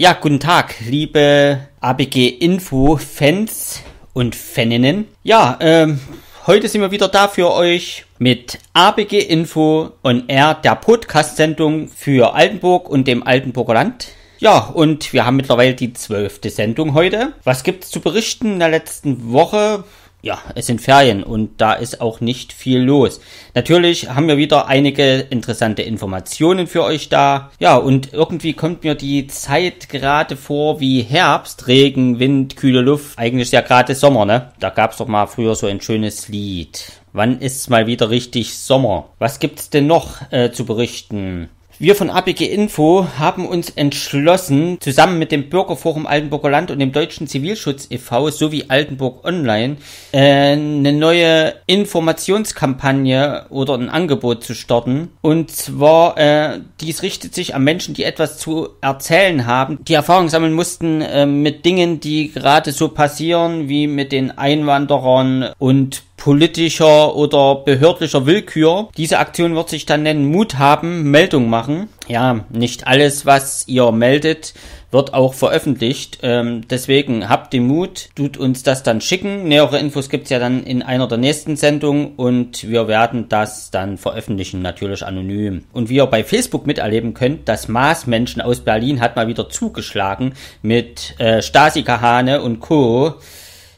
Ja, guten Tag, liebe ABG Info Fans und Faninnen. Ja, ähm, heute sind wir wieder da für euch mit ABG Info und R, der Podcast-Sendung für Altenburg und dem Altenburger Land. Ja, und wir haben mittlerweile die zwölfte Sendung heute. Was gibt's zu berichten in der letzten Woche? ja, es sind Ferien und da ist auch nicht viel los. Natürlich haben wir wieder einige interessante Informationen für euch da. Ja, und irgendwie kommt mir die Zeit gerade vor wie Herbst, Regen, Wind, kühle Luft. Eigentlich ist ja gerade Sommer, ne? Da gab's doch mal früher so ein schönes Lied. Wann ist's mal wieder richtig Sommer? Was gibt's denn noch äh, zu berichten? Wir von APG Info haben uns entschlossen, zusammen mit dem Bürgerforum Altenburger Land und dem Deutschen Zivilschutz e.V. sowie Altenburg Online äh, eine neue Informationskampagne oder ein Angebot zu starten. Und zwar, äh, dies richtet sich an Menschen, die etwas zu erzählen haben, die Erfahrung sammeln mussten äh, mit Dingen, die gerade so passieren, wie mit den Einwanderern und politischer oder behördlicher Willkür. Diese Aktion wird sich dann nennen Mut haben, Meldung machen. Ja, nicht alles, was ihr meldet, wird auch veröffentlicht. Ähm, deswegen habt den Mut, tut uns das dann schicken. Nähere Infos gibt's ja dann in einer der nächsten Sendungen und wir werden das dann veröffentlichen, natürlich anonym. Und wie ihr bei Facebook miterleben könnt, das Maßmenschen aus Berlin hat mal wieder zugeschlagen mit äh, Stasi-Kahane und Co.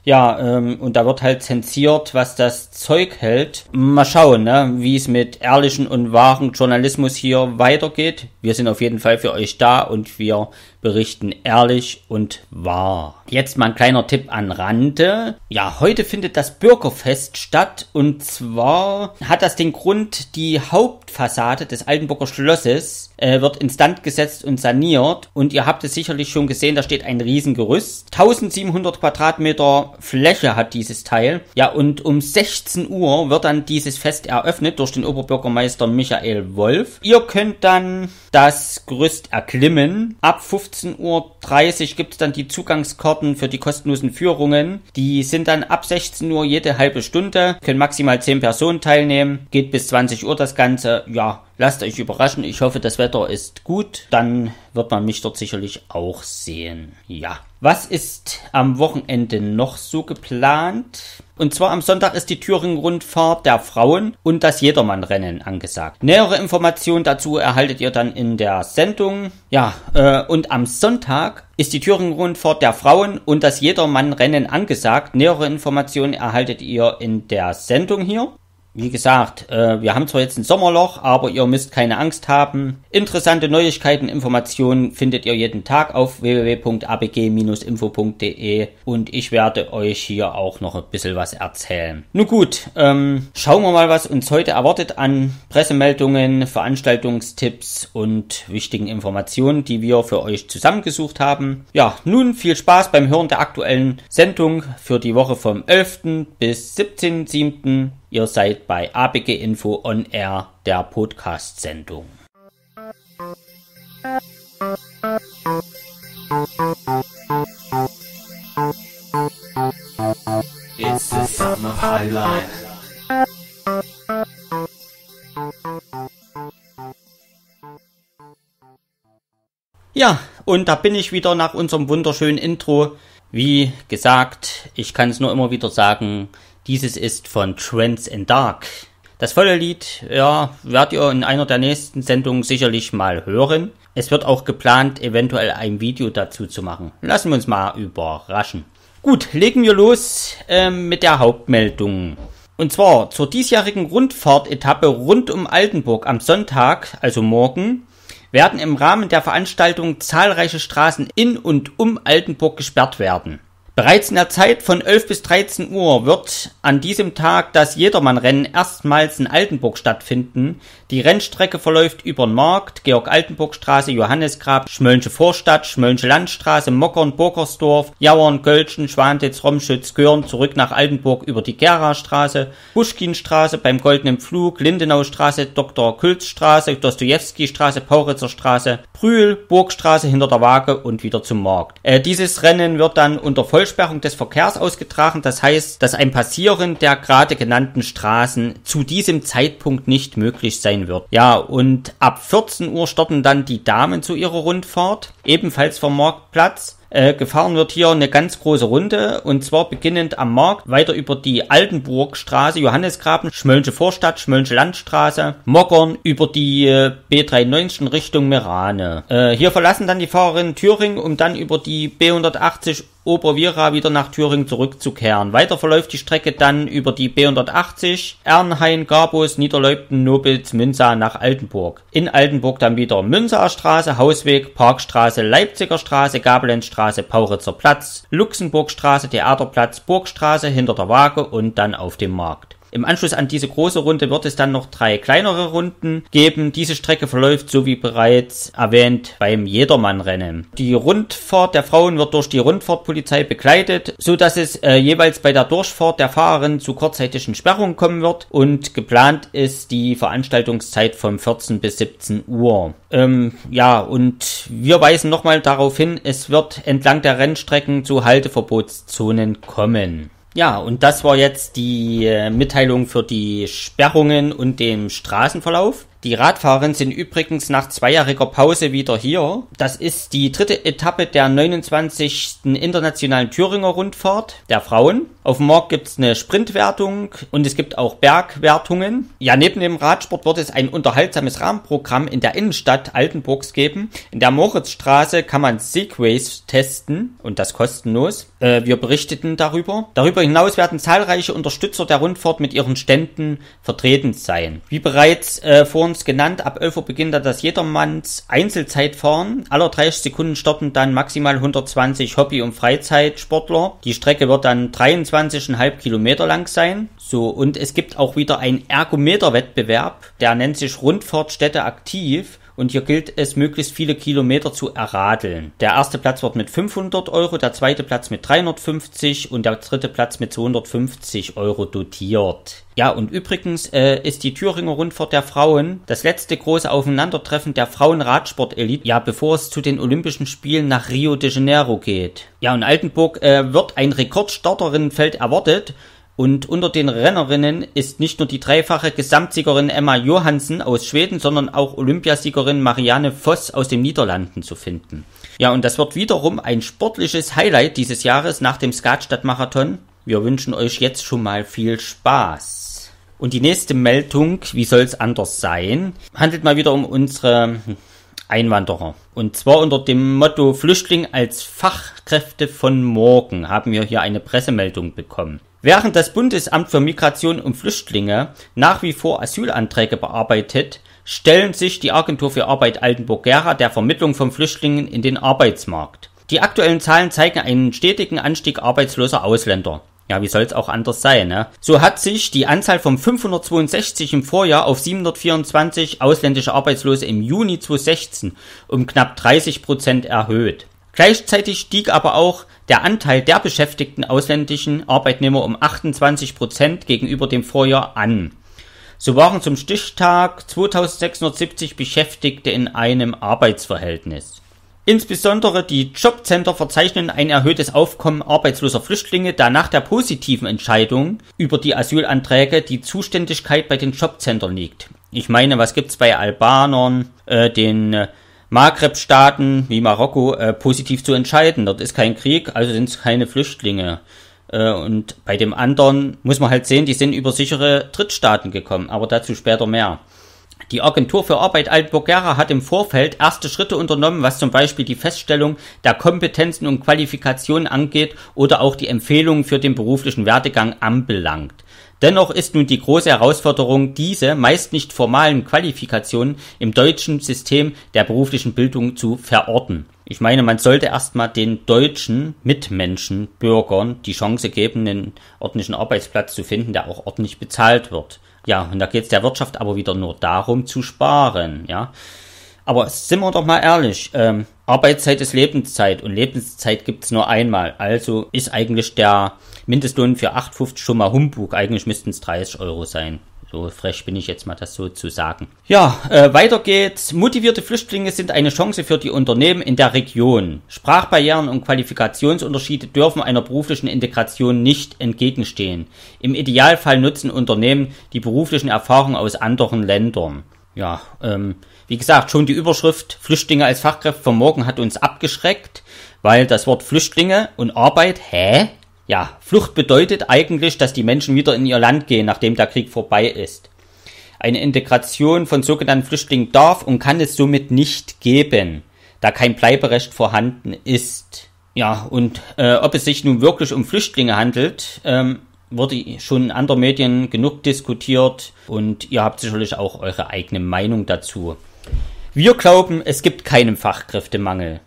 Ja, ähm, und da wird halt zensiert, was das Zeug hält. Mal schauen, ne, wie es mit ehrlichen und wahren Journalismus hier weitergeht. Wir sind auf jeden Fall für euch da und wir berichten ehrlich und wahr. Jetzt mal ein kleiner Tipp an Rande. Ja, heute findet das Bürgerfest statt und zwar hat das den Grund, die Hauptfassade des Altenburger Schlosses äh, wird instand gesetzt und saniert und ihr habt es sicherlich schon gesehen, da steht ein Riesengerüst. 1700 Quadratmeter Fläche hat dieses Teil. Ja, und um 16 Uhr wird dann dieses Fest eröffnet durch den Oberbürgermeister Michael Wolf. Ihr könnt dann das Gerüst erklimmen. Ab 15 15.30 Uhr gibt es dann die Zugangskarten für die kostenlosen Führungen. Die sind dann ab 16 Uhr jede halbe Stunde, können maximal 10 Personen teilnehmen, geht bis 20 Uhr das Ganze. Ja, Lasst euch überraschen. Ich hoffe, das Wetter ist gut. Dann wird man mich dort sicherlich auch sehen. Ja. Was ist am Wochenende noch so geplant? Und zwar am Sonntag ist die Thüringen-Rundfahrt der Frauen und das Jedermann-Rennen angesagt. Nähere Informationen dazu erhaltet ihr dann in der Sendung. Ja, äh, und am Sonntag ist die Thüringen-Rundfahrt der Frauen und das Jedermann-Rennen angesagt. Nähere Informationen erhaltet ihr in der Sendung hier. Wie gesagt, äh, wir haben zwar jetzt ein Sommerloch, aber ihr müsst keine Angst haben. Interessante Neuigkeiten, Informationen findet ihr jeden Tag auf www.abg-info.de und ich werde euch hier auch noch ein bisschen was erzählen. Nun gut, ähm, schauen wir mal, was uns heute erwartet an Pressemeldungen, Veranstaltungstipps und wichtigen Informationen, die wir für euch zusammengesucht haben. Ja, nun viel Spaß beim Hören der aktuellen Sendung für die Woche vom 11. bis 17.7. Ihr seid bei ABG Info On Air, der Podcast-Sendung. Ja, und da bin ich wieder nach unserem wunderschönen Intro. Wie gesagt, ich kann es nur immer wieder sagen, dieses ist von Trends in Dark. Das volle Lied, ja, werdet ihr in einer der nächsten Sendungen sicherlich mal hören. Es wird auch geplant, eventuell ein Video dazu zu machen. Lassen wir uns mal überraschen. Gut, legen wir los äh, mit der Hauptmeldung. Und zwar zur diesjährigen Rundfahrtetappe rund um Altenburg am Sonntag, also morgen, werden im Rahmen der Veranstaltung zahlreiche Straßen in und um Altenburg gesperrt werden. Bereits in der Zeit von 11 bis 13 Uhr wird an diesem Tag das Jedermannrennen erstmals in Altenburg stattfinden. Die Rennstrecke verläuft über den Markt, Georg-Altenburg-Straße, Johannesgrab, Schmölnsche Vorstadt, Schmölnsche Landstraße, Mockern, Burgersdorf, Jauern, Gölschen, Schwantitz, Romschütz, Göhren, zurück nach Altenburg über die Gera-Straße, Puschkinstraße beim Goldenen Flug, Lindenau-Straße, Dr. Külz-Straße, dostoevsky straße Pauritzer Straße, Brühl, Burgstraße hinter der Waage und wieder zum Markt. Äh, dieses Rennen wird dann unter Vollständigkeit Vollsperrung des Verkehrs ausgetragen. Das heißt, dass ein Passieren der gerade genannten Straßen zu diesem Zeitpunkt nicht möglich sein wird. Ja, und ab 14 Uhr starten dann die Damen zu ihrer Rundfahrt, ebenfalls vom Marktplatz äh, gefahren wird hier eine ganz große Runde und zwar beginnend am Markt, weiter über die Altenburgstraße, Johannesgraben, Schmölnsche Vorstadt, Schmölnsche Landstraße, Mockern über die äh, B93 Richtung Merane. Äh, hier verlassen dann die Fahrerinnen Thüringen, um dann über die B180 Obervira wieder nach Thüringen zurückzukehren. Weiter verläuft die Strecke dann über die B180, Ernhain, Garbus, Niederleupten, Nobels, Münza nach Altenburg. In Altenburg dann wieder Münzaer Hausweg, Parkstraße, Leipziger Straße, Gablenzstraße, Straße, Pauritzer Platz, Luxemburgstraße, Theaterplatz, Burgstraße, hinter der Waage und dann auf dem Markt. Im Anschluss an diese große Runde wird es dann noch drei kleinere Runden geben. Diese Strecke verläuft, so wie bereits erwähnt, beim Jedermannrennen. Die Rundfahrt der Frauen wird durch die Rundfahrtpolizei begleitet, so dass es äh, jeweils bei der Durchfahrt der Fahrerin zu kurzzeitigen Sperrungen kommen wird und geplant ist die Veranstaltungszeit von 14 bis 17 Uhr. Ähm, ja, und wir weisen nochmal darauf hin, es wird entlang der Rennstrecken zu Halteverbotszonen kommen. Ja, und das war jetzt die äh, Mitteilung für die Sperrungen und den Straßenverlauf. Die Radfahrer sind übrigens nach zweijähriger Pause wieder hier. Das ist die dritte Etappe der 29. Internationalen Thüringer Rundfahrt der Frauen. Auf dem gibt es eine Sprintwertung und es gibt auch Bergwertungen. Ja, neben dem Radsport wird es ein unterhaltsames Rahmenprogramm in der Innenstadt Altenburgs geben. In der Moritzstraße kann man Segways testen und das kostenlos. Äh, wir berichteten darüber. Darüber hinaus werden zahlreiche Unterstützer der Rundfahrt mit ihren Ständen vertreten sein. Wie bereits äh, vorhin Zeitraums genannt. Ab 11 Uhr beginnt dann das Jedermanns Einzelzeitfahren. Alle 30 Sekunden starten dann maximal 120 Hobby- und Freizeitsportler. Die Strecke wird dann 23,5 Kilometer lang sein. So, und es gibt auch wieder einen Ergometer-Wettbewerb. Der nennt sich Rundfahrtstätte aktiv und hier gilt es, möglichst viele Kilometer zu erradeln. Der erste Platz wird mit 500 Euro, der zweite Platz mit 350 und der dritte Platz mit 250 Euro dotiert. Ja, und übrigens äh, ist die Thüringer Rundfahrt der Frauen das letzte große Aufeinandertreffen der Frauen-Radsport-Elite, ja, bevor es zu den Olympischen Spielen nach Rio de Janeiro geht. Ja, und Altenburg äh, wird ein Rekordstarterinnenfeld erwartet. Und unter den Rennerinnen ist nicht nur die dreifache Gesamtsiegerin Emma Johansen aus Schweden, sondern auch Olympiasiegerin Marianne Voss aus den Niederlanden zu finden. Ja, und das wird wiederum ein sportliches Highlight dieses Jahres nach dem Skatstadtmarathon. Wir wünschen euch jetzt schon mal viel Spaß. Und die nächste Meldung, wie soll's anders sein, handelt mal wieder um unsere Einwanderer. Und zwar unter dem Motto Flüchtling als Fachkräfte von morgen haben wir hier eine Pressemeldung bekommen. Während das Bundesamt für Migration und Flüchtlinge nach wie vor Asylanträge bearbeitet, stellen sich die Agentur für Arbeit Altenburg-Gera der Vermittlung von Flüchtlingen in den Arbeitsmarkt. Die aktuellen Zahlen zeigen einen stetigen Anstieg arbeitsloser Ausländer. Ja, wie soll's auch anders sein, ne? So hat sich die Anzahl von 562 im Vorjahr auf 724 ausländische Arbeitslose im Juni 2016 um knapp 30 Prozent erhöht. Gleichzeitig stieg aber auch der Anteil der beschäftigten ausländischen Arbeitnehmer um 28 Prozent gegenüber dem Vorjahr an. So waren zum Stichtag 2670 Beschäftigte in einem Arbeitsverhältnis. Insbesondere die Jobcenter verzeichnen ein erhöhtes Aufkommen arbeitsloser Flüchtlinge, da nach der positiven Entscheidung über die Asylanträge die Zuständigkeit bei den Jobcentern liegt. Ich meine, was gibt's bei Albanern, äh, den äh, Maghreb-Staaten wie Marokko äh, positiv zu entscheiden? Dort ist kein Krieg, also sind's keine Flüchtlinge. Äh, und bei dem anderen muss man halt sehen, die sind über sichere Drittstaaten gekommen, aber dazu später mehr. Die Agentur für Arbeit Altburgera hat im Vorfeld erste Schritte unternommen, was zum Beispiel die Feststellung der Kompetenzen und Qualifikationen angeht oder auch die Empfehlungen für den beruflichen Werdegang anbelangt. Dennoch ist nun die große Herausforderung, diese meist nicht formalen Qualifikationen im deutschen System der beruflichen Bildung zu verorten. Ich meine, man sollte erstmal den deutschen Mitmenschen, Bürgern die Chance geben, einen ordentlichen Arbeitsplatz zu finden, der auch ordentlich bezahlt wird. Ja, und da geht es der Wirtschaft aber wieder nur darum zu sparen, ja. Aber sind wir doch mal ehrlich, ähm, Arbeitszeit ist Lebenszeit und Lebenszeit gibt es nur einmal. Also ist eigentlich der Mindestlohn für 8,50 schon mal Humbug. Eigentlich müssten es 30 Euro sein. So frech bin ich jetzt mal, das so zu sagen. Ja, äh, weiter geht's. Motivierte Flüchtlinge sind eine Chance für die Unternehmen in der Region. Sprachbarrieren und Qualifikationsunterschiede dürfen einer beruflichen Integration nicht entgegenstehen. Im Idealfall nutzen Unternehmen die beruflichen Erfahrungen aus anderen Ländern. Ja, ähm, wie gesagt, schon die Überschrift Flüchtlinge als Fachkräfte von morgen hat uns abgeschreckt, weil das Wort Flüchtlinge und Arbeit, hä? ja, Flucht bedeutet eigentlich, dass die Menschen wieder in ihr Land gehen, nachdem der Krieg vorbei ist. Eine Integration von sogenannten Flüchtlingen darf und kann es somit nicht geben, da kein Bleiberecht vorhanden ist. Ja, und äh, ob es sich nun wirklich um Flüchtlinge handelt, ähm, wurde schon in anderen Medien genug diskutiert und ihr habt sicherlich auch eure eigene Meinung dazu. Wir glauben, es gibt keinen Fachkräftemangel.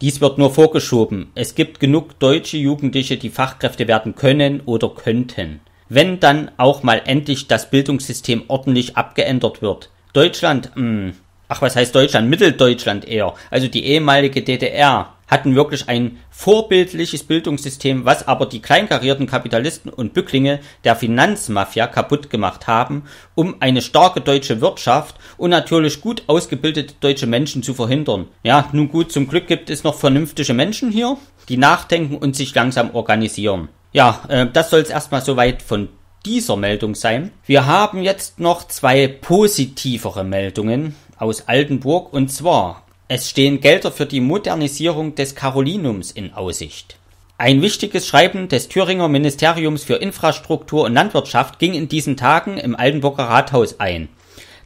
Dies wird nur vorgeschoben. Es gibt genug deutsche Jugendliche, die Fachkräfte werden können oder könnten. Wenn dann auch mal endlich das Bildungssystem ordentlich abgeändert wird. Deutschland, mh, hm, ach was heißt Deutschland? Mitteldeutschland eher. Also die ehemalige DDR hatten wirklich ein vorbildliches Bildungssystem, was aber die kleinkarierten Kapitalisten und Bücklinge der Finanzmafia kaputt gemacht haben, um eine starke deutsche Wirtschaft und natürlich gut ausgebildete deutsche Menschen zu verhindern. Ja, nun gut, zum Glück gibt es noch vernünftige Menschen hier, die nachdenken und sich langsam organisieren. Ja, äh, das soll es erstmal soweit von dieser Meldung sein. Wir haben jetzt noch zwei positivere Meldungen aus Altenburg und zwar es stehen Gelder für die Modernisierung des Carolinums in Aussicht. Ein wichtiges Schreiben des Thüringer Ministeriums für Infrastruktur und Landwirtschaft ging in diesen Tagen im Altenburger Rathaus ein.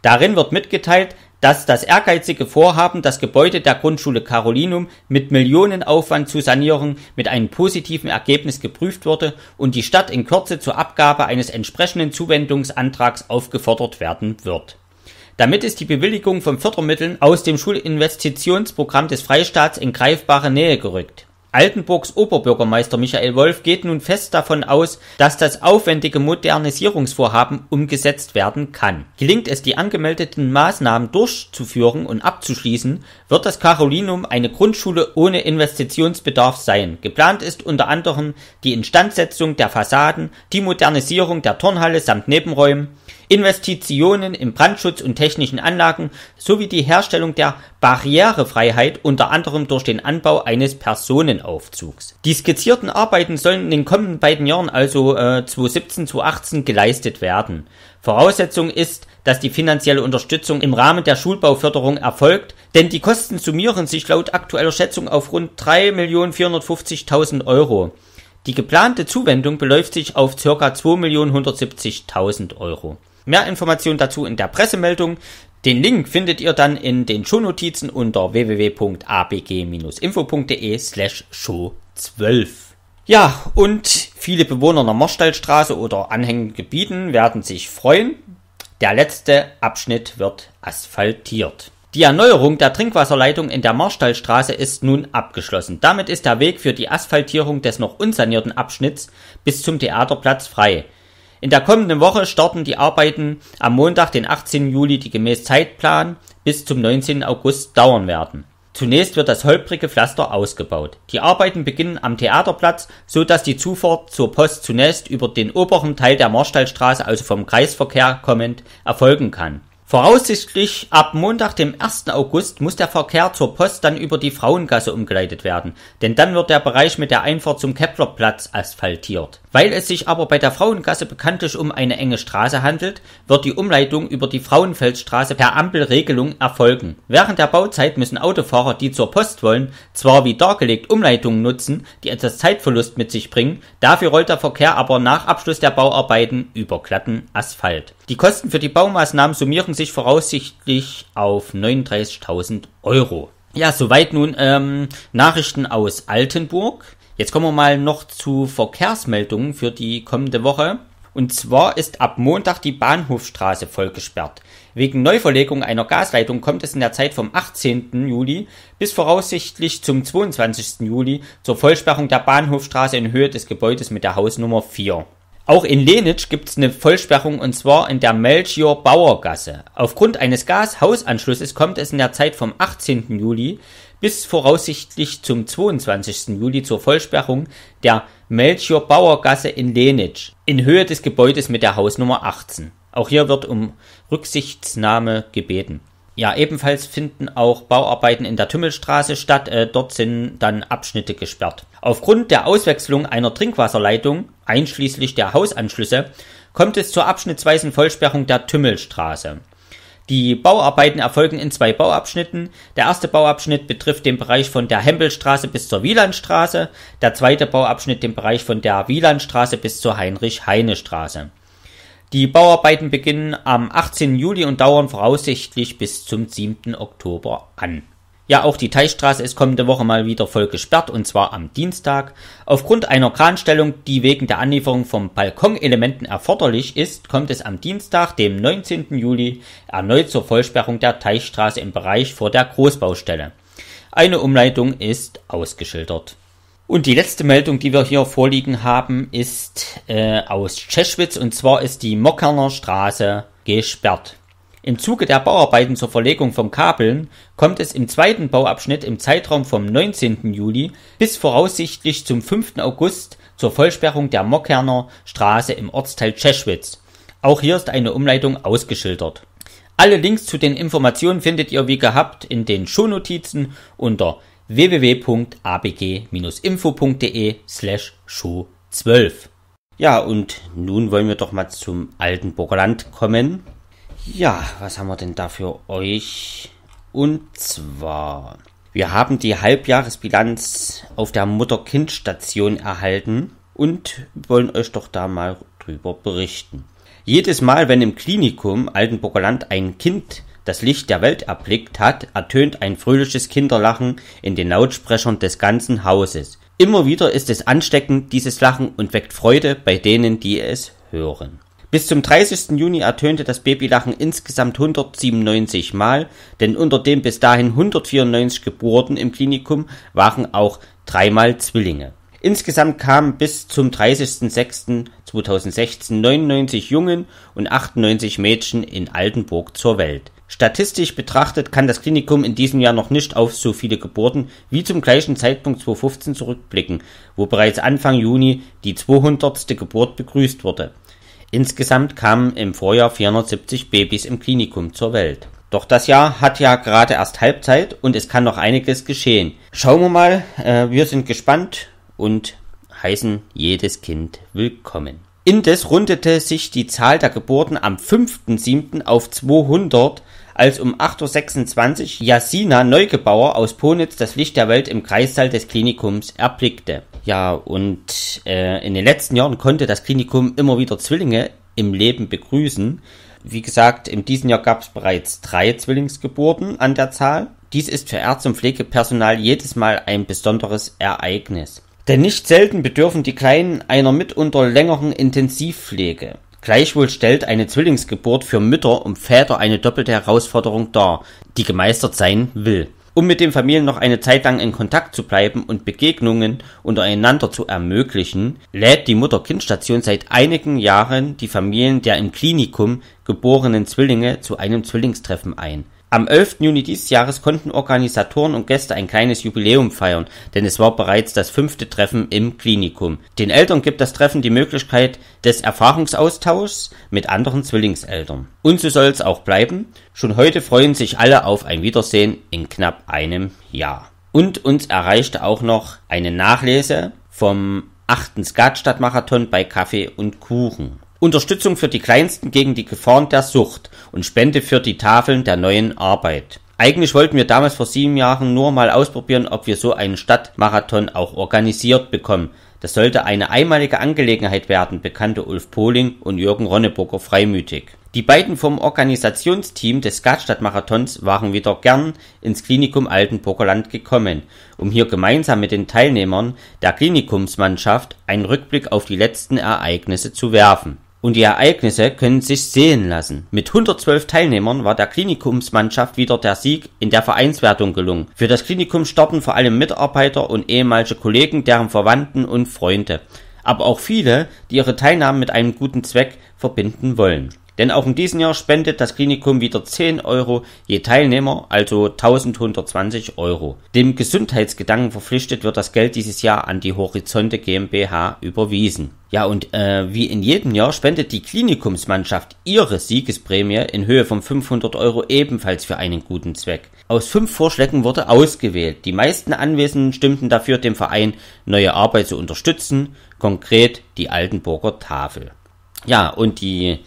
Darin wird mitgeteilt, dass das ehrgeizige Vorhaben, das Gebäude der Grundschule Carolinum mit Millionenaufwand zu sanieren, mit einem positiven Ergebnis geprüft wurde und die Stadt in Kürze zur Abgabe eines entsprechenden Zuwendungsantrags aufgefordert werden wird damit ist die Bewilligung von Fördermitteln aus dem Schulinvestitionsprogramm des Freistaats in greifbare Nähe gerückt. Altenburgs Oberbürgermeister Michael Wolf geht nun fest davon aus, dass das aufwendige Modernisierungsvorhaben umgesetzt werden kann. Gelingt es, die angemeldeten Maßnahmen durchzuführen und abzuschließen, wird das Carolinum eine Grundschule ohne Investitionsbedarf sein. Geplant ist unter anderem die Instandsetzung der Fassaden, die Modernisierung der Turnhalle samt Nebenräumen, Investitionen im Brandschutz und technischen Anlagen sowie die Herstellung der Barrierefreiheit unter anderem durch den Anbau eines Personenaufzugs. Die skizzierten Arbeiten sollen in den kommenden beiden Jahren, also äh, 2017, 2018, geleistet werden. Voraussetzung ist, dass die finanzielle Unterstützung im Rahmen der Schulbauförderung erfolgt, denn die Kosten summieren sich laut aktueller Schätzung auf rund 3.450.000 Euro. Die geplante Zuwendung beläuft sich auf ca. 2.170.000 Euro. Mehr Informationen dazu in der Pressemeldung. Den Link findet ihr dann in den Shownotizen unter www.abg-info.de slash show 12. Ja, und viele Bewohner der Morstallstraße oder anhängenden Gebieten werden sich freuen. Der letzte Abschnitt wird asphaltiert. Die Erneuerung der Trinkwasserleitung in der Marstallstraße ist nun abgeschlossen. Damit ist der Weg für die Asphaltierung des noch unsanierten Abschnitts bis zum Theaterplatz frei. In der kommenden Woche starten die Arbeiten am Montag, den 18. Juli, die gemäß Zeitplan bis zum 19. August dauern werden. Zunächst wird das holprige Pflaster ausgebaut. Die Arbeiten beginnen am Theaterplatz, so dass die Zufahrt zur Post zunächst über den oberen Teil der Marstallstraße, also vom Kreisverkehr kommend, erfolgen kann. Voraussichtlich ab Montag, dem 1. August, muss der Verkehr zur Post dann über die Frauengasse umgeleitet werden, denn dann wird der Bereich mit der Einfahrt zum Keplerplatz asphaltiert. Weil es sich aber bei der Frauengasse bekanntlich um eine enge Straße handelt, wird die Umleitung über die Frauenfeldstraße per Ampelregelung erfolgen. Während der Bauzeit müssen Autofahrer, die zur Post wollen, zwar wie dargelegt Umleitungen nutzen, die etwas Zeitverlust mit sich bringen, dafür rollt der Verkehr aber nach Abschluss der Bauarbeiten über glatten Asphalt. Die Kosten für die Baumaßnahmen summieren sich voraussichtlich auf 39.000 Euro. Ja, soweit nun ähm, Nachrichten aus Altenburg. Jetzt kommen wir mal noch zu Verkehrsmeldungen für die kommende Woche. Und zwar ist ab Montag die Bahnhofstraße vollgesperrt. Wegen Neuverlegung einer Gasleitung kommt es in der Zeit vom 18. Juli bis voraussichtlich zum 22. Juli zur Vollsperrung der Bahnhofstraße in Höhe des Gebäudes mit der Hausnummer 4. Auch in Lenitsch gibt es eine Vollsperrung und zwar in der Melchior Bauergasse. Aufgrund eines Gashausanschlusses kommt es in der Zeit vom 18. Juli bis voraussichtlich zum 22. Juli zur Vollsperrung der melchior Bauergasse in Lenitsch in Höhe des Gebäudes mit der Hausnummer 18. Auch hier wird um Rücksichtsnahme gebeten. Ja, ebenfalls finden auch Bauarbeiten in der Tümmelstraße statt. Äh, dort sind dann Abschnitte gesperrt. Aufgrund der Auswechslung einer Trinkwasserleitung, einschließlich der Hausanschlüsse, kommt es zur abschnittsweisen Vollsperrung der Tümmelstraße. Die Bauarbeiten erfolgen in zwei Bauabschnitten. Der erste Bauabschnitt betrifft den Bereich von der Hempelstraße bis zur Wielandstraße, der zweite Bauabschnitt den Bereich von der Wielandstraße bis zur Heinrich-Heine-Straße. Die Bauarbeiten beginnen am 18. Juli und dauern voraussichtlich bis zum 7. Oktober an. Ja, auch die Teichstraße ist kommende Woche mal wieder voll gesperrt und zwar am Dienstag. Aufgrund einer Kranstellung, die wegen der Anlieferung von Balkonelementen erforderlich ist, kommt es am Dienstag, dem 19. Juli, erneut zur Vollsperrung der Teichstraße im Bereich vor der Großbaustelle. Eine Umleitung ist ausgeschildert. Und die letzte Meldung, die wir hier vorliegen haben, ist äh, aus Tscheschwitz und zwar ist die Mockerner Straße gesperrt. Im Zuge der Bauarbeiten zur Verlegung von Kabeln kommt es im zweiten Bauabschnitt im Zeitraum vom 19. Juli bis voraussichtlich zum 5. August zur Vollsperrung der Mockerner Straße im Ortsteil Czeschwitz. Auch hier ist eine Umleitung ausgeschildert. Alle Links zu den Informationen findet ihr wie gehabt in den Shownotizen unter www.abg-info.de slash show 12. Ja, und nun wollen wir doch mal zum Altenburger Land kommen. Ja, was haben wir denn da für euch? Und zwar, wir haben die Halbjahresbilanz auf der Mutter-Kind-Station erhalten und wollen euch doch da mal drüber berichten. Jedes Mal, wenn im Klinikum Altenburger Land ein Kind das Licht der Welt erblickt hat, ertönt ein fröhliches Kinderlachen in den Lautsprechern des ganzen Hauses. Immer wieder ist es ansteckend, dieses Lachen, und weckt Freude bei denen, die es hören. Bis zum 30. Juni ertönte das Babylachen insgesamt 197 Mal, denn unter den bis dahin 194 Geburten im Klinikum waren auch dreimal Zwillinge. Insgesamt kamen bis zum 30.06.2016 99 Jungen und 98 Mädchen in Altenburg zur Welt. Statistisch betrachtet kann das Klinikum in diesem Jahr noch nicht auf so viele Geburten wie zum gleichen Zeitpunkt 2015 zurückblicken, wo bereits Anfang Juni die 200. Geburt begrüßt wurde. Insgesamt kamen im Vorjahr 470 Babys im Klinikum zur Welt. Doch das Jahr hat ja gerade erst Halbzeit und es kann noch einiges geschehen. Schauen wir mal, äh, wir sind gespannt und heißen jedes Kind willkommen. Indes rundete sich die Zahl der Geburten am 5.7. auf 200, als um 8.26 Uhr Jasina Neugebauer aus Ponitz das Licht der Welt im Kreissaal des Klinikums erblickte. Ja, und äh, in den letzten Jahren konnte das Klinikum immer wieder Zwillinge im Leben begrüßen. Wie gesagt, in diesem Jahr gab es bereits drei Zwillingsgeburten an der Zahl. Dies ist für Ärzte und Pflegepersonal jedes Mal ein besonderes Ereignis. Denn nicht selten bedürfen die Kleinen einer mitunter längeren Intensivpflege. Gleichwohl stellt eine Zwillingsgeburt für Mütter und Väter eine doppelte Herausforderung dar, die gemeistert sein will um mit den Familien noch eine Zeit lang in Kontakt zu bleiben und Begegnungen untereinander zu ermöglichen, lädt die Mutter-Kind-Station seit einigen Jahren die Familien der im Klinikum geborenen Zwillinge zu einem Zwillingstreffen ein am 11. Juni dieses Jahres konnten Organisatoren und Gäste ein kleines Jubiläum feiern, denn es war bereits das fünfte Treffen im Klinikum. Den Eltern gibt das Treffen die Möglichkeit des Erfahrungsaustauschs mit anderen Zwillingseltern. Und so soll es auch bleiben. Schon heute freuen sich alle auf ein Wiedersehen in knapp einem Jahr. Und uns erreichte auch noch eine Nachlese vom achten Skatstadtmarathon bei Kaffee und Kuchen. Unterstützung für die Kleinsten gegen die Gefahren der Sucht und Spende für die Tafeln der Neuen Arbeit. Eigentlich wollten wir damals vor sieben Jahren nur mal ausprobieren, ob wir so einen Stadtmarathon auch organisiert bekommen. Das sollte eine einmalige Angelegenheit werden, bekannte Ulf Pohling und Jürgen Ronneburger freimütig. Die beiden vom Organisationsteam des gatstadt waren wieder gern ins Klinikum Altenburger Land gekommen, um hier gemeinsam mit den Teilnehmern der Klinikumsmannschaft einen Rückblick auf die letzten Ereignisse zu werfen und die Ereignisse können sich sehen lassen. Mit 112 Teilnehmern war der Klinikumsmannschaft wieder der Sieg in der Vereinswertung gelungen. Für das Klinikum starten vor allem Mitarbeiter und ehemalige Kollegen, deren Verwandten und Freunde, aber auch viele, die ihre Teilnahme mit einem guten Zweck verbinden wollen denn auch in diesem Jahr spendet das Klinikum wieder 10 Euro je Teilnehmer, also 1120 Euro. Dem Gesundheitsgedanken verpflichtet wird das Geld dieses Jahr an die Horizonte GmbH überwiesen. Ja, und äh, wie in jedem Jahr spendet die Klinikumsmannschaft ihre Siegesprämie in Höhe von 500 Euro ebenfalls für einen guten Zweck. Aus fünf Vorschlägen wurde ausgewählt. Die meisten Anwesenden stimmten dafür, dem Verein neue Arbeit zu unterstützen, konkret die Altenburger Tafel. Ja, und die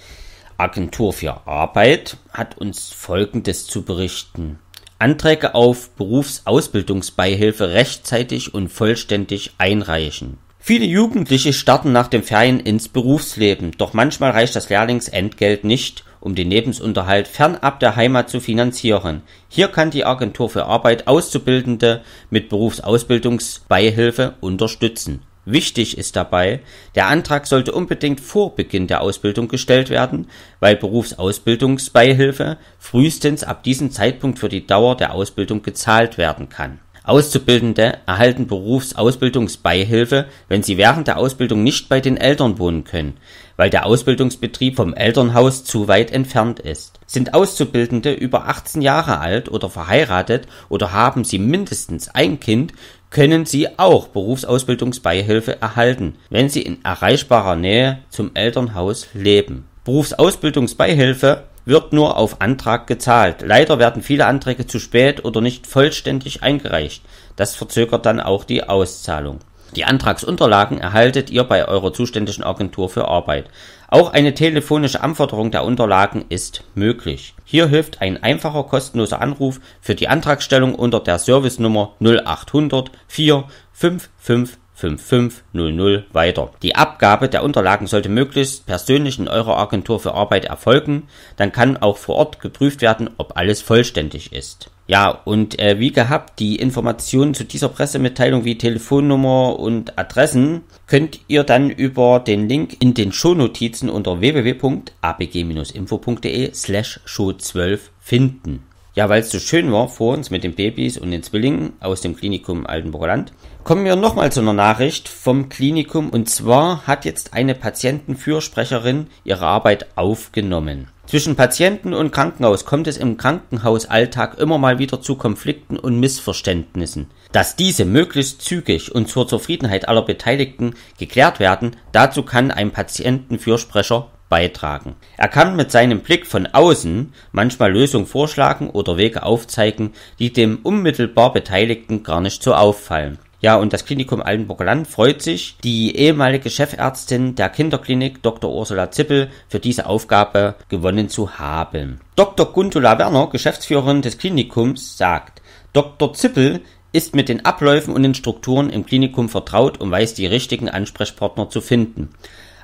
Agentur für Arbeit hat uns Folgendes zu berichten. Anträge auf Berufsausbildungsbeihilfe rechtzeitig und vollständig einreichen. Viele Jugendliche starten nach dem Ferien ins Berufsleben, doch manchmal reicht das Lehrlingsentgelt nicht, um den Lebensunterhalt fernab der Heimat zu finanzieren. Hier kann die Agentur für Arbeit Auszubildende mit Berufsausbildungsbeihilfe unterstützen. Wichtig ist dabei, der Antrag sollte unbedingt vor Beginn der Ausbildung gestellt werden, weil Berufsausbildungsbeihilfe frühestens ab diesem Zeitpunkt für die Dauer der Ausbildung gezahlt werden kann. Auszubildende erhalten Berufsausbildungsbeihilfe, wenn sie während der Ausbildung nicht bei den Eltern wohnen können, weil der Ausbildungsbetrieb vom Elternhaus zu weit entfernt ist. Sind Auszubildende über 18 Jahre alt oder verheiratet oder haben sie mindestens ein Kind, können Sie auch Berufsausbildungsbeihilfe erhalten, wenn Sie in erreichbarer Nähe zum Elternhaus leben. Berufsausbildungsbeihilfe wird nur auf Antrag gezahlt. Leider werden viele Anträge zu spät oder nicht vollständig eingereicht. Das verzögert dann auch die Auszahlung die Antragsunterlagen erhaltet ihr bei eurer zuständigen Agentur für Arbeit. Auch eine telefonische Anforderung der Unterlagen ist möglich. Hier hilft ein einfacher kostenloser Anruf für die Antragstellung unter der Servicenummer 0800 4 55 5500 weiter. Die Abgabe der Unterlagen sollte möglichst persönlich in eurer Agentur für Arbeit erfolgen, dann kann auch vor Ort geprüft werden, ob alles vollständig ist. Ja, und äh, wie gehabt, die Informationen zu dieser Pressemitteilung wie Telefonnummer und Adressen könnt ihr dann über den Link in den Shownotizen unter www.abg-info.de slash show12 finden. Ja, weil es so schön war vor uns mit den Babys und den Zwillingen aus dem Klinikum Altenburger Land, kommen wir nochmal zu einer Nachricht vom Klinikum. Und zwar hat jetzt eine Patientenfürsprecherin ihre Arbeit aufgenommen. Zwischen Patienten und Krankenhaus kommt es im Krankenhausalltag immer mal wieder zu Konflikten und Missverständnissen. Dass diese möglichst zügig und zur Zufriedenheit aller Beteiligten geklärt werden, dazu kann ein Patientenfürsprecher beitragen. Er kann mit seinem Blick von außen manchmal Lösungen vorschlagen oder Wege aufzeigen, die dem unmittelbar Beteiligten gar nicht so auffallen. Ja, und das Klinikum Altenburger Land freut sich, die ehemalige Chefärztin der Kinderklinik Dr. Ursula Zippel für diese Aufgabe gewonnen zu haben. Dr. Gundula Werner, Geschäftsführerin des Klinikums, sagt, Dr. Zippel ist mit den Abläufen und den Strukturen im Klinikum vertraut und weiß die richtigen Ansprechpartner zu finden.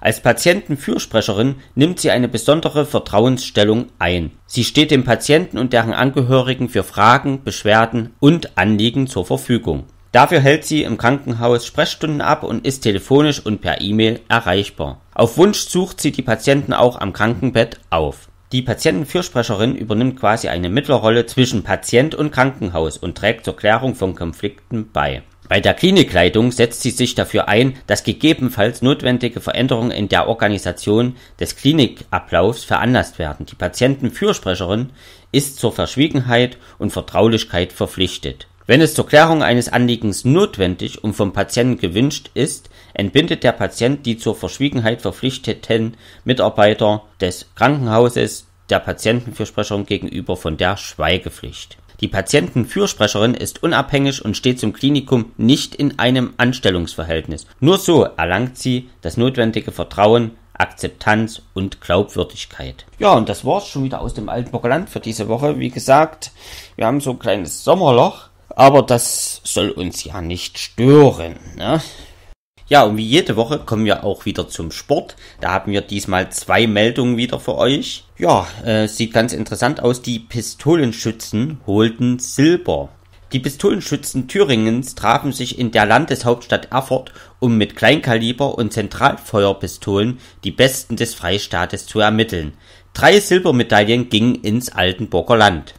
Als Patientenfürsprecherin nimmt sie eine besondere Vertrauensstellung ein. Sie steht dem Patienten und deren Angehörigen für Fragen, Beschwerden und Anliegen zur Verfügung. Dafür hält sie im Krankenhaus Sprechstunden ab und ist telefonisch und per E-Mail erreichbar. Auf Wunsch sucht sie die Patienten auch am Krankenbett auf. Die Patientenfürsprecherin übernimmt quasi eine Mittlerrolle zwischen Patient und Krankenhaus und trägt zur Klärung von Konflikten bei. Bei der Klinikleitung setzt sie sich dafür ein, dass gegebenenfalls notwendige Veränderungen in der Organisation des Klinikablaufs veranlasst werden. Die Patientenfürsprecherin ist zur Verschwiegenheit und Vertraulichkeit verpflichtet. Wenn es zur Klärung eines Anliegens notwendig und vom Patienten gewünscht ist, entbindet der Patient die zur Verschwiegenheit verpflichteten Mitarbeiter des Krankenhauses der Patientenfürsprecherin gegenüber von der Schweigepflicht. Die Patientenfürsprecherin ist unabhängig und steht zum Klinikum nicht in einem Anstellungsverhältnis. Nur so erlangt sie das notwendige Vertrauen, Akzeptanz und Glaubwürdigkeit. Ja, und das war's schon wieder aus dem Altenburger Land für diese Woche. Wie gesagt, wir haben so ein kleines Sommerloch. Aber das soll uns ja nicht stören. Ne? Ja, und wie jede Woche kommen wir auch wieder zum Sport. Da haben wir diesmal zwei Meldungen wieder für euch. Ja, äh, sieht ganz interessant aus. Die Pistolenschützen holten Silber. Die Pistolenschützen Thüringens trafen sich in der Landeshauptstadt Erfurt, um mit Kleinkaliber- und Zentralfeuerpistolen die Besten des Freistaates zu ermitteln. Drei Silbermedaillen gingen ins Altenburger Land.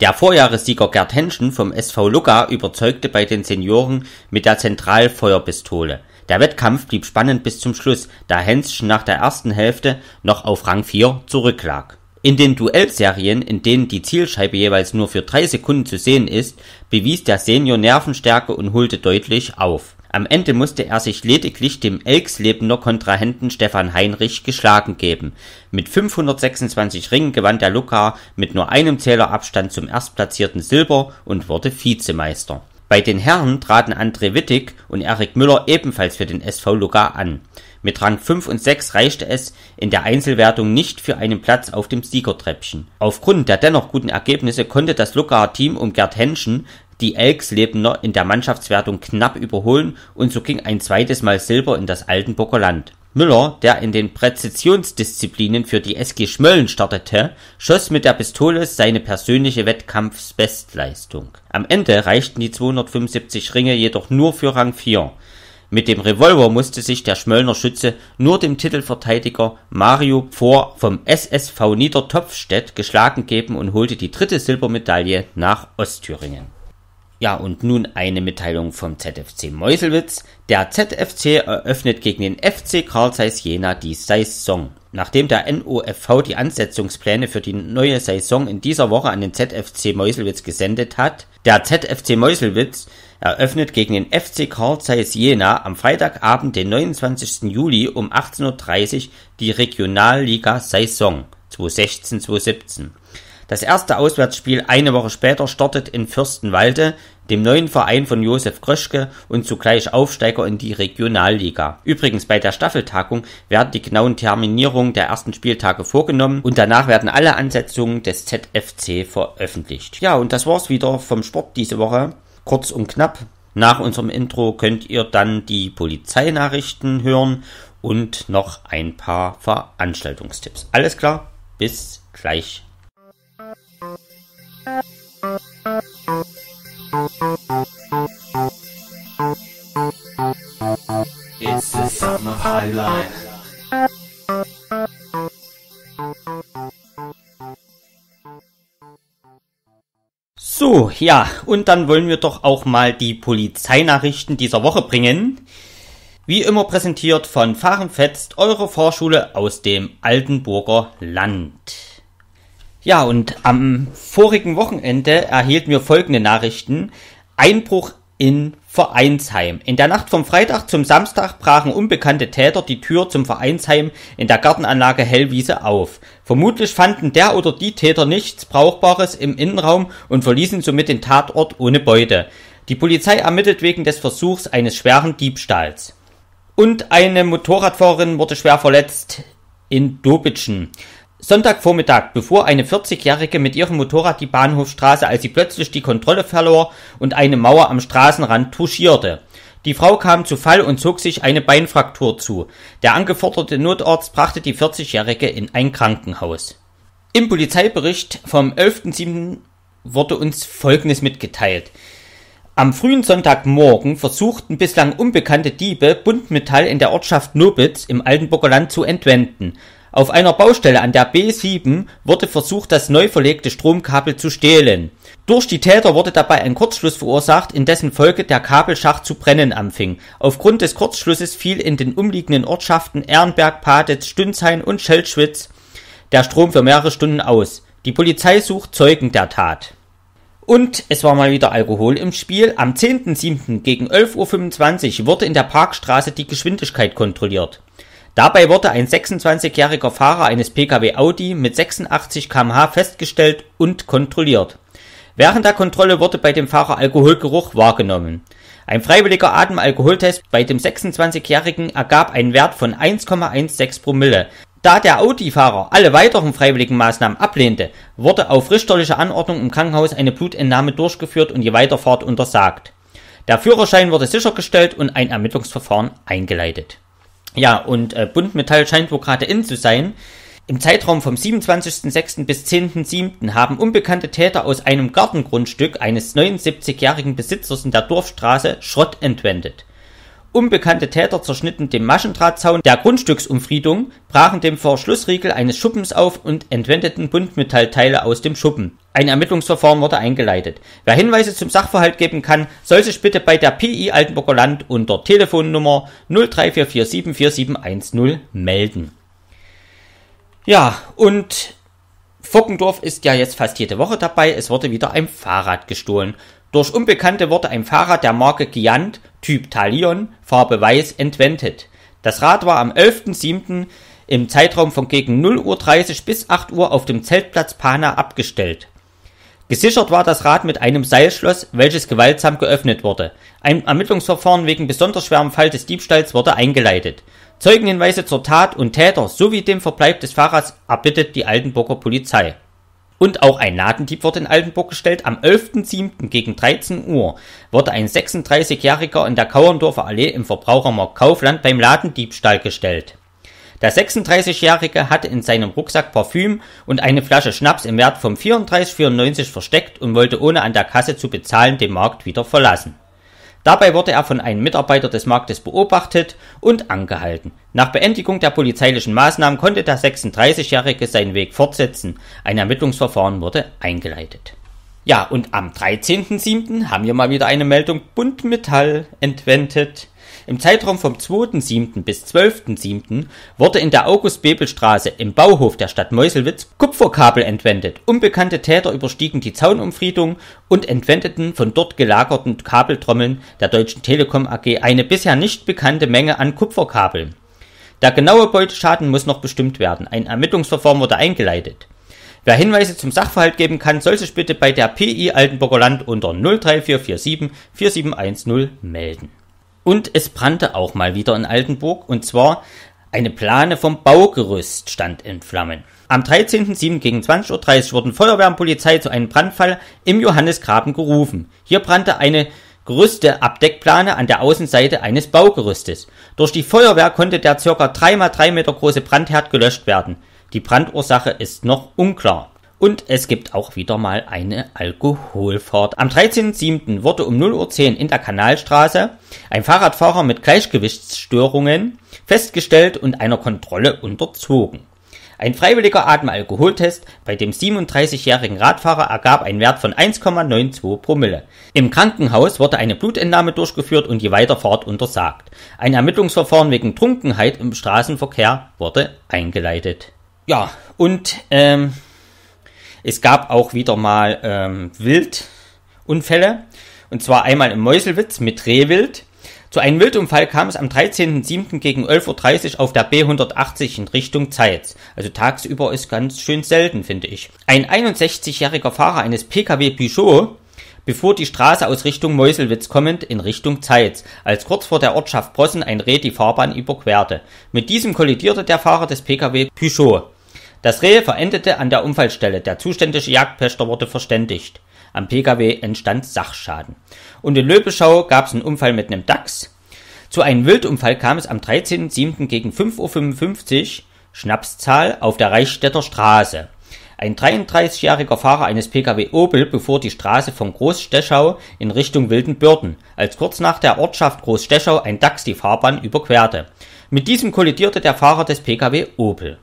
Der Vorjahressieger Gerd Henschen vom SV Lucca überzeugte bei den Senioren mit der Zentralfeuerpistole. Der Wettkampf blieb spannend bis zum Schluss, da Henschen nach der ersten Hälfte noch auf Rang 4 zurücklag. In den Duellserien, in denen die Zielscheibe jeweils nur für drei Sekunden zu sehen ist, bewies der Senior Nervenstärke und holte deutlich auf am Ende musste er sich lediglich dem Elchslebener Kontrahenten Stefan Heinrich geschlagen geben. Mit 526 Ringen gewann der Luckar mit nur einem Zählerabstand zum erstplatzierten Silber und wurde Vizemeister. Bei den Herren traten André Wittig und Erik Müller ebenfalls für den SV Luckar an. Mit Rang 5 und 6 reichte es in der Einzelwertung nicht für einen Platz auf dem Siegertreppchen. Aufgrund der dennoch guten Ergebnisse konnte das Luckaer Team um Gerd Henschen die Elks Lebner in der Mannschaftswertung knapp überholen und so ging ein zweites Mal Silber in das Altenburger Land. Müller, der in den Präzisionsdisziplinen für die SG Schmölln startete, schoss mit der Pistole seine persönliche Wettkampfsbestleistung. Am Ende reichten die 275 Ringe jedoch nur für Rang 4. Mit dem Revolver musste sich der Schmöllner Schütze nur dem Titelverteidiger Mario Pfor vom SSV Niedertopfstedt geschlagen geben und holte die dritte Silbermedaille nach Ostthüringen. Ja, und nun eine Mitteilung vom ZFC Meuselwitz. Der ZFC eröffnet gegen den FC Carl Zeiss Jena die Saison. Nachdem der NOFV die Ansetzungspläne für die neue Saison in dieser Woche an den ZFC Meuselwitz gesendet hat, der ZFC Meuselwitz eröffnet gegen den FC Carl Zeiss Jena am Freitagabend, den 29. Juli um 18.30 Uhr die Regionalliga Saison 2016-2017. Das erste Auswärtsspiel eine Woche später startet in Fürstenwalde, dem neuen Verein von Josef Kröschke und zugleich Aufsteiger in die Regionalliga. Übrigens bei der Staffeltagung werden die genauen Terminierungen der ersten Spieltage vorgenommen und danach werden alle Ansetzungen des ZFC veröffentlicht. Ja, und das war's wieder vom Sport diese Woche. Kurz und knapp. Nach unserem Intro könnt ihr dann die Polizeinachrichten hören und noch ein paar Veranstaltungstipps. Alles klar, bis gleich. So, ja, und dann wollen wir doch auch mal die Polizeinachrichten dieser Woche bringen. Wie immer präsentiert von Fahrenfetzt, eure Vorschule aus dem Altenburger Land. Ja, und am vorigen Wochenende erhielten wir folgende Nachrichten. Einbruch in Vereinsheim. In der Nacht vom Freitag zum Samstag brachen unbekannte Täter die Tür zum Vereinsheim in der Gartenanlage Hellwiese auf. Vermutlich fanden der oder die Täter nichts Brauchbares im Innenraum und verließen somit den Tatort ohne Beute. Die Polizei ermittelt wegen des Versuchs eines schweren Diebstahls. Und eine Motorradfahrerin wurde schwer verletzt in Dobitschen. Sonntagvormittag befuhr eine 40-Jährige mit ihrem Motorrad die Bahnhofstraße, als sie plötzlich die Kontrolle verlor und eine Mauer am Straßenrand touchierte. Die Frau kam zu Fall und zog sich eine Beinfraktur zu. Der angeforderte Notarzt brachte die 40-Jährige in ein Krankenhaus. Im Polizeibericht vom 11.07. wurde uns Folgendes mitgeteilt. Am frühen Sonntagmorgen versuchten bislang unbekannte Diebe Buntmetall in der Ortschaft Nobitz im Altenburger Land zu entwenden. Auf einer Baustelle an der B7 wurde versucht, das neu verlegte Stromkabel zu stehlen. Durch die Täter wurde dabei ein Kurzschluss verursacht, in dessen Folge der Kabelschacht zu brennen anfing. Aufgrund des Kurzschlusses fiel in den umliegenden Ortschaften Ehrenberg, Paditz, Stünsheim und Schelschwitz der Strom für mehrere Stunden aus. Die Polizei sucht Zeugen der Tat. Und es war mal wieder Alkohol im Spiel. Am 10.07. gegen 11.25 Uhr wurde in der Parkstraße die Geschwindigkeit kontrolliert. Dabei wurde ein 26-jähriger Fahrer eines Pkw Audi mit 86 kmh festgestellt und kontrolliert. Während der Kontrolle wurde bei dem Fahrer Alkoholgeruch wahrgenommen. Ein freiwilliger Atemalkoholtest bei dem 26-jährigen ergab einen Wert von 1,16 Promille. Da der Audi-Fahrer alle weiteren freiwilligen Maßnahmen ablehnte, wurde auf richterliche Anordnung im Krankenhaus eine Blutentnahme durchgeführt und die Weiterfahrt untersagt. Der Führerschein wurde sichergestellt und ein Ermittlungsverfahren eingeleitet ja, und äh, Buntmetall scheint wohl gerade in zu sein. Im Zeitraum vom 27.06. bis 10.07. haben unbekannte Täter aus einem Gartengrundstück eines 79-jährigen Besitzers in der Dorfstraße Schrott entwendet. Unbekannte Täter zerschnitten den Maschendrahtzaun der Grundstücksumfriedung, brachen den Verschlussriegel eines Schuppens auf und entwendeten Buntmetallteile aus dem Schuppen. Ein Ermittlungsverfahren wurde eingeleitet. Wer Hinweise zum Sachverhalt geben kann, soll sich bitte bei der PI Altenburger Land unter Telefonnummer 0344744710 melden. Ja, und Fockendorf ist ja jetzt fast jede Woche dabei. Es wurde wieder ein Fahrrad gestohlen. Durch Unbekannte wurde ein Fahrrad der Marke Giant, Typ Talion, Farbe Weiß, entwendet. Das Rad war am 11.07. im Zeitraum von gegen 0.30 Uhr bis 8 Uhr auf dem Zeltplatz Pana abgestellt. Gesichert war das Rad mit einem Seilschloss, welches gewaltsam geöffnet wurde. Ein Ermittlungsverfahren wegen besonders schwerem Fall des Diebstahls wurde eingeleitet. Zeugenhinweise zur Tat und Täter sowie dem Verbleib des Fahrers erbittet die Altenburger Polizei. Und auch ein Ladendieb wurde in Altenburg gestellt. Am 11.07. gegen 13 Uhr wurde ein 36-Jähriger in der Kauerndorfer Allee im Verbrauchermarkt Kaufland beim Ladendiebstahl gestellt. Der 36-Jährige hatte in seinem Rucksack Parfüm und eine Flasche Schnaps im Wert von 34,94 versteckt und wollte ohne an der Kasse zu bezahlen den Markt wieder verlassen. Dabei wurde er von einem Mitarbeiter des Marktes beobachtet und angehalten. Nach Beendigung der polizeilichen Maßnahmen konnte der 36-Jährige seinen Weg fortsetzen. Ein Ermittlungsverfahren wurde eingeleitet. Ja, und am 13.07. haben wir mal wieder eine Meldung Buntmetall entwendet. Im Zeitraum vom 2.7. bis 12.7. wurde in der August-Bebel-Straße im Bauhof der Stadt Meuselwitz Kupferkabel entwendet. Unbekannte Täter überstiegen die Zaunumfriedung und entwendeten von dort gelagerten Kabeltrommeln der Deutschen Telekom AG eine bisher nicht bekannte Menge an Kupferkabeln. Der genaue Beuteschaden muss noch bestimmt werden. Ein Ermittlungsverfahren wurde eingeleitet. Wer Hinweise zum Sachverhalt geben kann, soll sich bitte bei der PI Altenburger Land unter 03447 4710 melden. Und es brannte auch mal wieder in Altenburg, und zwar eine Plane vom Baugerüst stand in Flammen. Am 13.07. gegen 20.30 Uhr wurden Feuerwehr und Polizei zu einem Brandfall im Johannesgraben gerufen. Hier brannte eine Gerüsteabdeckplane an der Außenseite eines Baugerüstes. Durch die Feuerwehr konnte der ca. 3x3 Meter große Brandherd gelöscht werden. Die Brandursache ist noch unklar. Und es gibt auch wieder mal eine Alkoholfahrt. Am 13.07. wurde um 0.10 Uhr in der Kanalstraße ein Fahrradfahrer mit Gleichgewichtsstörungen festgestellt und einer Kontrolle unterzogen. Ein freiwilliger Atemalkoholtest bei dem 37-jährigen Radfahrer ergab einen Wert von 1,92 Promille. Im Krankenhaus wurde eine Blutentnahme durchgeführt und die Weiterfahrt untersagt. Ein Ermittlungsverfahren wegen Trunkenheit im Straßenverkehr wurde eingeleitet. Ja, und ähm, es gab auch wieder mal ähm, Wildunfälle. Und zwar einmal im Meuselwitz mit Rehwild. Zu einem Wildunfall kam es am 13.07. gegen 11.30 Uhr auf der B180 in Richtung Zeitz. Also tagsüber ist ganz schön selten, finde ich. Ein 61-jähriger Fahrer eines PKW Peugeot befuhr die Straße aus Richtung Meuselwitz kommend in Richtung Zeitz, als kurz vor der Ortschaft Brossen ein Reh die Fahrbahn überquerte. Mit diesem kollidierte der Fahrer des PKW Peugeot. Das Reh verendete an der Unfallstelle, der zuständige Jagdpächter wurde verständigt. Am Pkw entstand Sachschaden. Und in Löbeschau gab es einen Unfall mit einem Dachs. Zu einem Wildunfall kam es am 13.07. gegen 5.55 Uhr Schnapszahl auf der Reichsstädter Straße. Ein 33-jähriger Fahrer eines Pkw Opel befuhr die Straße von Großstechau in Richtung Wildenbürden, als kurz nach der Ortschaft Großstechau ein Dachs die Fahrbahn überquerte. Mit diesem kollidierte der Fahrer des Pkw Opel.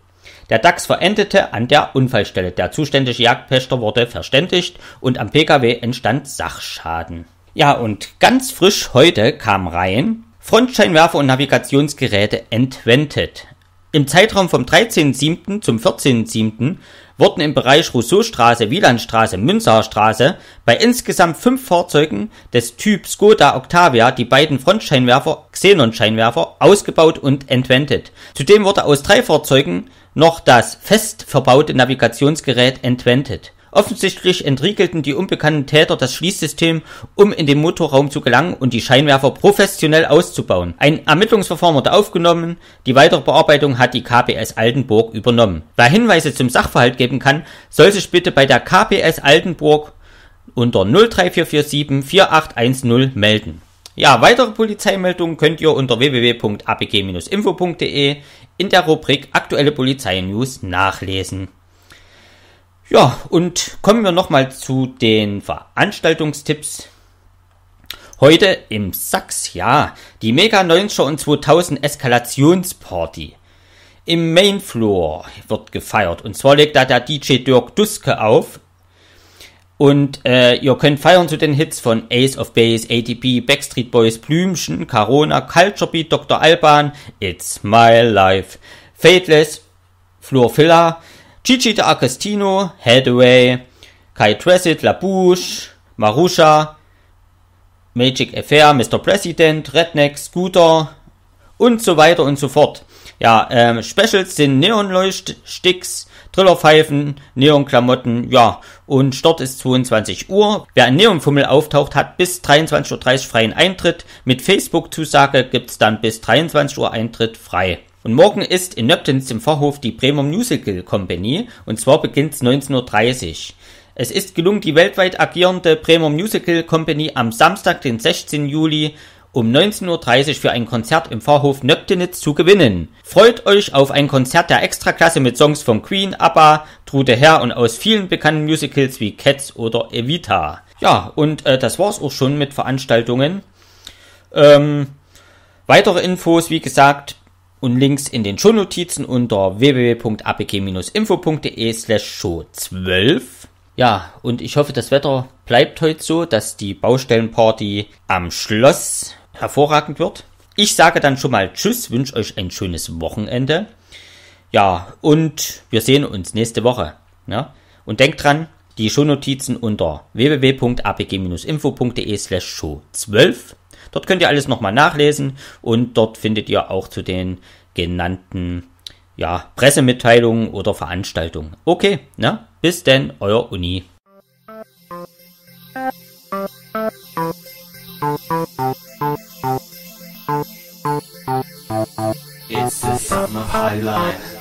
Der DAX verendete an der Unfallstelle. Der zuständige Jagdpächter wurde verständigt und am Pkw entstand Sachschaden. Ja, und ganz frisch heute kam rein Frontscheinwerfer und Navigationsgeräte entwendet. Im Zeitraum vom 13.07. zum 14.07. wurden im Bereich Rousseau-Straße, Wielandstraße, Münzerstraße bei insgesamt fünf Fahrzeugen des Typs Skoda Octavia die beiden Frontscheinwerfer, Xenonscheinwerfer ausgebaut und entwendet. Zudem wurde aus drei Fahrzeugen noch das fest verbaute Navigationsgerät entwendet. Offensichtlich entriegelten die unbekannten Täter das Schließsystem, um in den Motorraum zu gelangen und die Scheinwerfer professionell auszubauen. Ein Ermittlungsverfahren wurde aufgenommen, die weitere Bearbeitung hat die KPS Altenburg übernommen. Wer Hinweise zum Sachverhalt geben kann, soll sich bitte bei der KPS Altenburg unter 03447 4810 melden. Ja, weitere Polizeimeldungen könnt ihr unter www.abg-info.de in der Rubrik Aktuelle Polizeinews nachlesen. Ja, und kommen wir nochmal zu den Veranstaltungstipps. Heute im Sachs, ja, die Mega 90er und 2000 Eskalationsparty. Im Main Floor wird gefeiert und zwar legt da der DJ Dirk Duske auf und äh, ihr könnt feiern zu den Hits von Ace of Base, ATP, Backstreet Boys, Blümchen, Corona, Culture Beat, Dr. Alban, It's My Life, Fateless, Flor Filler, Gigi de Agostino, Hathaway, Kai Tressit, Bouche, Marusha, Magic Affair, Mr. President, Redneck, Scooter und so weiter und so fort. Ja, ähm, Specials sind Neonleuchtsticks, Trillerpfeifen, Neonklamotten, ja, und Start ist 22 Uhr. Wer in Neonfummel auftaucht, hat bis 23.30 Uhr freien Eintritt. Mit Facebook-Zusage gibt's dann bis 23 Uhr Eintritt frei. Und morgen ist in Nöptens im Vorhof die Bremer Musical Company und zwar beginnt's 19.30 Uhr. Es ist gelungen, die weltweit agierende Bremer Musical Company am Samstag, den 16. Juli um 19.30 Uhr für ein Konzert im Pfarrhof Nöptenitz zu gewinnen. Freut euch auf ein Konzert der Extraklasse mit Songs von Queen, ABBA, Trude Herr und aus vielen bekannten Musicals wie Cats oder Evita. Ja, und äh, das war's auch schon mit Veranstaltungen. Ähm, weitere Infos, wie gesagt, und Links in den Shownotizen unter www.apg-info.de slash show 12. Ja, und ich hoffe, das Wetter bleibt heute so, dass die Baustellenparty am Schloss hervorragend wird. Ich sage dann schon mal Tschüss, wünsche euch ein schönes Wochenende. Ja, und wir sehen uns nächste Woche. Ja? Ne? Und denkt dran, die Shownotizen unter www.apg-info.de slash show 12. Dort könnt ihr alles nochmal nachlesen und dort findet ihr auch zu den genannten ja, Pressemitteilungen oder Veranstaltungen. Okay, na, ne? bis denn, euer Uni. sideline.